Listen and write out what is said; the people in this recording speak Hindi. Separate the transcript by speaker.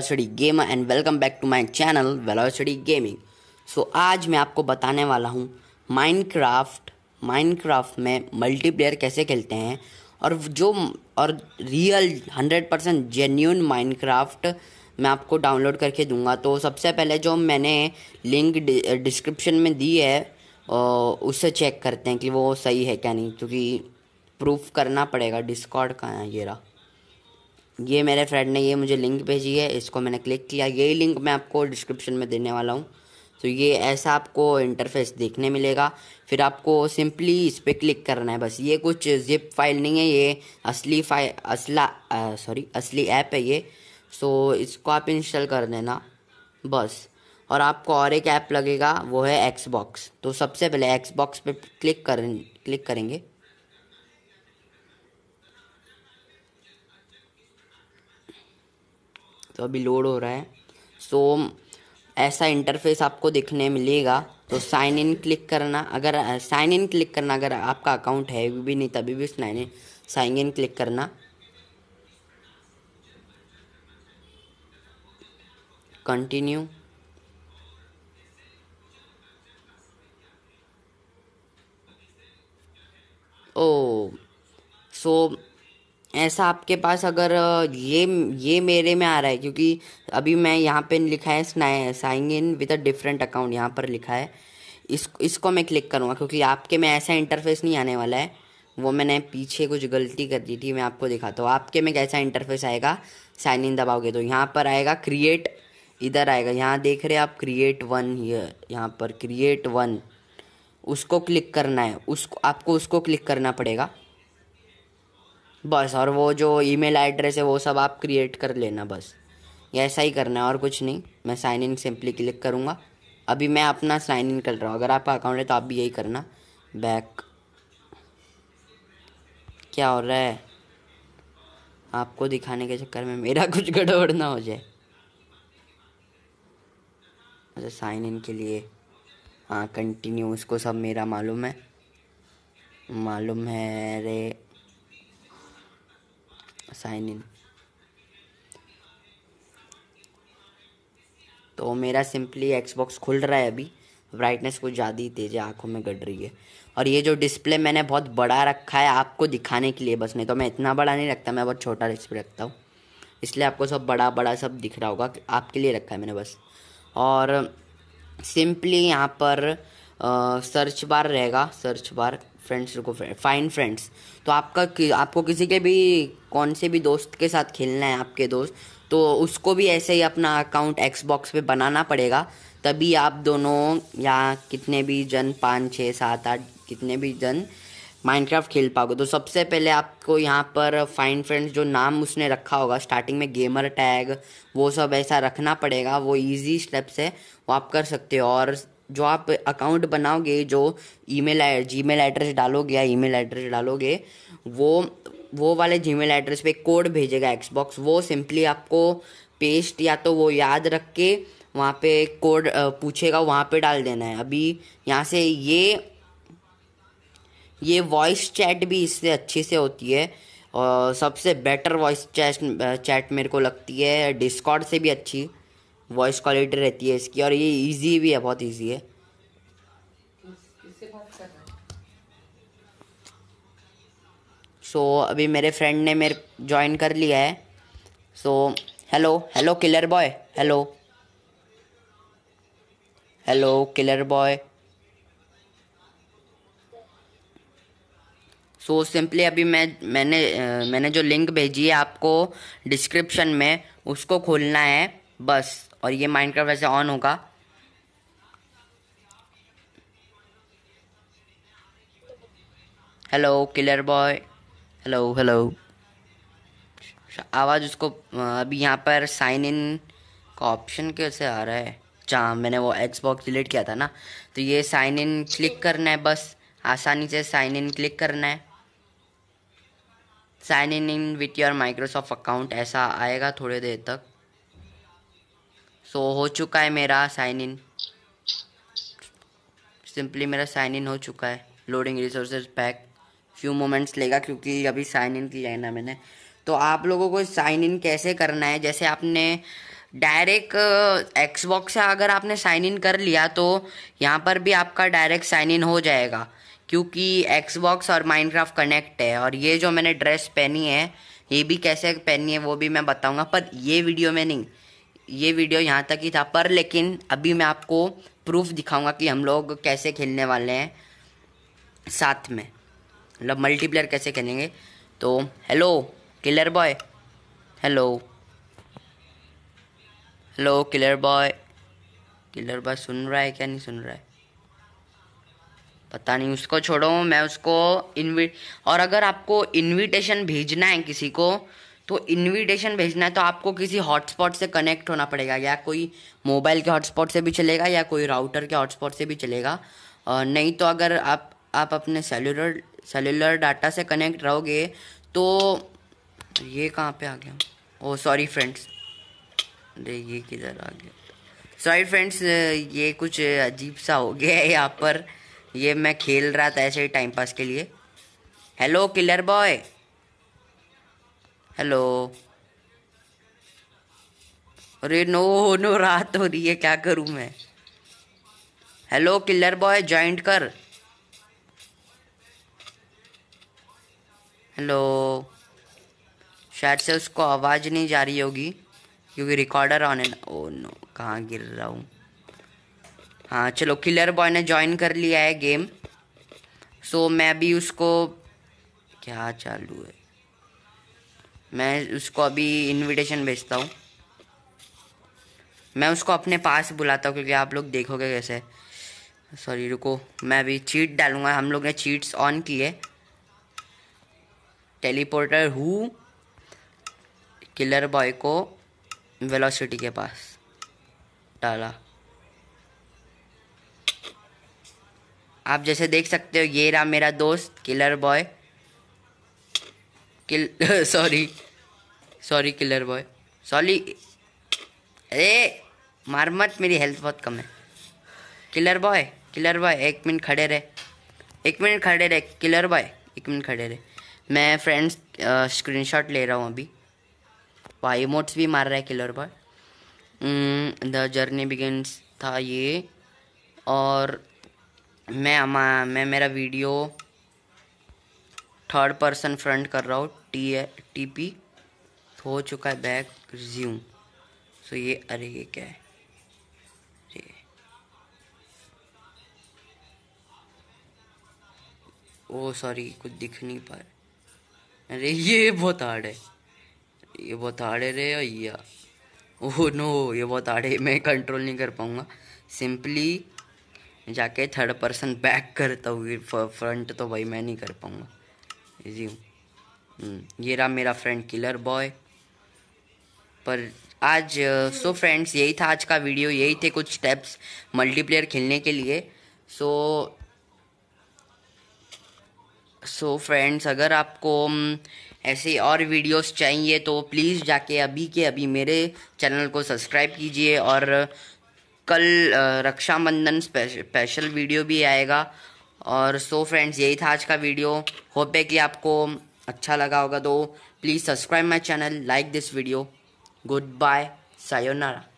Speaker 1: Velocity gamer and welcome back to my channel Velocity gaming so आज मैं आपको बताने वाला हूँ माइनक्राफ्ट माइनक्राफ्ट में मल्टीप्लेयर कैसे खेलते हैं और जो और real hundred percent genuine Minecraft मैं आपको डाउनलोड करके दूंगा तो सबसे पहले जो मैंने लिंक डिस्क्रिप्शन में दी है उससे चेक करते हैं कि वो सही है क्या नहीं क्योंकि प्रूफ करना पड़ेगा डिस्कॉर्ड का ये रहा ये मेरे फ्रेंड ने ये मुझे लिंक भेजी है इसको मैंने क्लिक किया यही लिंक मैं आपको डिस्क्रिप्शन में देने वाला हूँ तो ये ऐसा आपको इंटरफेस देखने मिलेगा फिर आपको सिंपली इस पर क्लिक करना है बस ये कुछ जिप फाइल नहीं है ये असली फाइल असला सॉरी असली ऐप है ये सो इसको आप इंस्टॉल कर देना बस और आपको और एक ऐप लगेगा वो है एक्सबॉक्स तो सबसे पहले एक्सबॉक्स पे क्लिक करें क्लिक करेंगे तो अभी लोड हो रहा है सो so, ऐसा इंटरफेस आपको देखने मिलेगा तो साइन इन क्लिक करना अगर साइन इन क्लिक करना अगर आपका अकाउंट है भी नहीं तभी भी sign in sign in click करना कंटिन्यू ओ सो so, ऐसा आपके पास अगर ये ये मेरे में आ रहा है क्योंकि अभी मैं यहाँ पे लिखा है sign in with a different account यहाँ पर लिखा है इस इसको मैं क्लिक करूँगा क्योंकि आपके में ऐसा इंटरफेस नहीं आने वाला है वो मैंने पीछे कुछ गलती कर दी थी मैं आपको दिखाता हूँ आपके में कैसा इंटरफेस आएगा साइन इन दबाओगे तो यहाँ पर आएगा क्रिएट इधर आएगा यहाँ देख रहे हैं आप क्रिएट वन ये यहाँ पर क्रिएट वन उसको क्लिक करना है उसको आपको उसको क्लिक करना पड़ेगा बस और वो जो ईमेल एड्रेस है वो सब आप क्रिएट कर लेना बस ऐसा ही करना है और कुछ नहीं मैं साइन इन सिंपली क्लिक करूँगा अभी मैं अपना साइन इन कर रहा हूँ अगर आपका अकाउंट है तो आप भी यही करना बैक क्या हो रहा है आपको दिखाने के चक्कर में मेरा कुछ गड़बड़ ना हो जाए अच्छा साइन इन के लिए हाँ कंटिन्यू उसको सब मेरा मालूम है मालूम है अरे साइन इन तो मेरा सिंपली एक्सबॉक्स खुल रहा है अभी ब्राइटनेस कुछ ज़्यादा ही तेज़ है आँखों में गड़ रही है और ये जो डिस्प्ले मैंने बहुत बड़ा रखा है आपको दिखाने के लिए बस नहीं तो मैं इतना बड़ा नहीं रखता मैं बहुत छोटा डिस्प्ले रखता हूँ इसलिए आपको सब बड़ा बड़ा सब दिख रहा होगा आपके लिए रखा है मैंने बस और सिंपली यहाँ पर सर्च बार रहेगा सर्च बार फ्रेंड्स रुको फाइन फ्रेंड्स तो आपका कि, आपको किसी के भी कौन से भी दोस्त के साथ खेलना है आपके दोस्त तो उसको भी ऐसे ही अपना अकाउंट एक्सबॉक्स पे बनाना पड़ेगा तभी आप दोनों या कितने भी जन पाँच छः सात आठ कितने भी जन माइनक्राफ्ट खेल पाओगे तो सबसे पहले आपको यहाँ पर फाइन फ्रेंड्स जो नाम उसने रखा होगा स्टार्टिंग में गेमर टैग वो सब ऐसा रखना पड़ेगा वो इजी स्टेप्स है वो आप कर सकते हो और जो आप अकाउंट बनाओगे जो ईमेल मेल एड्रेस डालोगे या ईमेल एड्रेस डालोगे वो वो वाले जी मेल एड्रेस पे कोड भेजेगा एक्सबॉक्स वो सिंपली आपको पेस्ट या तो वो याद रख के वहाँ पे कोड पूछेगा वहाँ पे डाल देना है अभी यहाँ से ये ये वॉइस चैट भी इससे अच्छी से होती है और सबसे बेटर वॉइस चैट चैट मेरे को लगती है डिस्कॉर्ड से भी अच्छी वॉइस क्वालिटी रहती है इसकी और ये इजी भी है बहुत इजी है सो so, अभी मेरे फ्रेंड ने मेरे ज्वाइन कर लिया है so hello hello killer boy hello hello killer boy so simply अभी मैं मैंने मैंने जो लिंक भेजी है आपको डिस्क्रिप्शन में उसको खोलना है बस और ये माइनक्राफ्ट वैसे ऑन होगा hello killer boy hello hello आवाज़ उसको अभी यहाँ पर साइन इन का ऑप्शन कैसे आ रहा है जहाँ मैंने वो एक्स बॉक्स डिलीट किया था ना तो ये साइन इन क्लिक करना है बस आसानी से साइन इन क्लिक करना है sign in in with your Microsoft account ऐसा आएगा थोड़े देर तक सो हो चुका है मेरा साइन इन सिंपली मेरा साइन इन हो चुका है loading resources pack few moments लेगा क्योंकि अभी साइन इन किया है ना मैंने तो आप लोगों को साइन इन कैसे करना है जैसे आपने डायरेक्ट एक्सबॉक्स uh, से अगर आपने साइन इन कर लिया तो यहाँ पर भी आपका डायरेक्ट साइन इन हो जाएगा क्योंकि एक्सबॉक्स और माइनक्राफ्ट कनेक्ट है और ये जो मैंने ड्रेस पहनी है ये भी कैसे पहनी है वो भी मैं बताऊँगा पर ये वीडियो में नहीं ये वीडियो यहाँ तक ही था पर लेकिन अभी मैं आपको प्रूफ दिखाऊंगा कि हम लोग कैसे खेलने वाले हैं साथ में मतलब मल्टीप्लेयर कैसे खेलेंगे तो hello killer boy hello hello killer boy killer boy सुन रहा है क्या नहीं सुन रहा है पता नहीं उसको छोड़ो मैं उसको इन्विट और अगर आपको इनविटेशन भेजना है किसी को तो इनविटेशन भेजना है तो आपको किसी हॉटस्पॉट से कनेक्ट होना पड़ेगा या कोई मोबाइल के हॉटस्पॉट से भी चलेगा या कोई राउटर के हॉटस्पॉट से भी चलेगा नहीं तो अगर आप आप अपने सेलुलर सेलुलर डाटा से कनेक्ट रहोगे तो ये कहाँ पे आ गया ओ सॉरी फ्रेंड्स अरे ये किधर आ गया सॉरी फ्रेंड्स ये कुछ अजीब सा हो गया है यहाँ पर ये मैं खेल रहा था ऐसे ही टाइम पास के लिए हेलो किलर बॉय हेलो अरे नो नो रात हो रही है क्या करूं मैं हेलो किलर बॉय ज्वाइंट कर हेलो शायद से उसको आवाज़ नहीं जा रही होगी क्योंकि रिकॉर्डर ऑन है ओ नो कहाँ गिर रहा हूँ हाँ चलो किलर बॉय ने ज्वाइन कर लिया है गेम सो मैं भी उसको क्या चालू है मैं उसको अभी इनविटेशन भेजता हूँ मैं उसको अपने पास बुलाता हूँ क्योंकि आप लोग देखोगे कैसे सॉरी रुको मैं अभी चीट डालूंगा हम लोग ने चीट्स ऑन किए टेलीपोर्टर हु किलर बॉय को वेलोसिटी के पास डाला आप जैसे देख सकते हो ये रहा मेरा दोस्त killer boy kill sorry sorry killer boy sorry अरे मार मत मेरी हेल्थ बहुत कम है किलर बॉय किलर बॉय एक मिनट खड़े रहे एक मिनट खड़े रहे किलर बॉय एक मिनट खड़े रहे मैं फ्रेंड्स स्क्रीनशॉट ले रहा हूँ अभी वाई इमोट्स भी मार रहा है killer boy the journey begins था ये और मैं मैं मेरा वीडियो थर्ड पर्सन फ्रंट कर रहा हूँ टी है टी पी हो चुका है बैग रिज्यूम सो ये अरे ये क्या है ओ सॉरी oh, कुछ दिख नहीं पा रहा अरे ये बहुत हार्ड है ये बहुत हार्ड है रे या ओह नो ये बहुत हार्ड है मैं कंट्रोल नहीं कर पाऊँगा सिंपली जाके थर्ड पर्सन बैक करता हूँ फ्रंट तो भाई मैं नहीं कर पाऊँगा रिज्यूम हम्म। ये रहा मेरा फ्रेंड किलर बॉय पर आज सो uh, फ्रेंड्स यही था आज का वीडियो यही थे कुछ स्टेप्स मल्टीप्लेयर खेलने के लिए सो सो फ्रेंड्स अगर आपको um, ऐसे और वीडियोस चाहिए तो प्लीज़ जाके अभी के अभी मेरे चैनल को सब्सक्राइब कीजिए और कल uh, रक्षाबंधन स्पेशल वीडियो भी आएगा और सो फ्रेंड्स यही था आज का वीडियो होप है कि आपको um, अच्छा लगा होगा तो please subscribe my channel like this video goodbye sayonara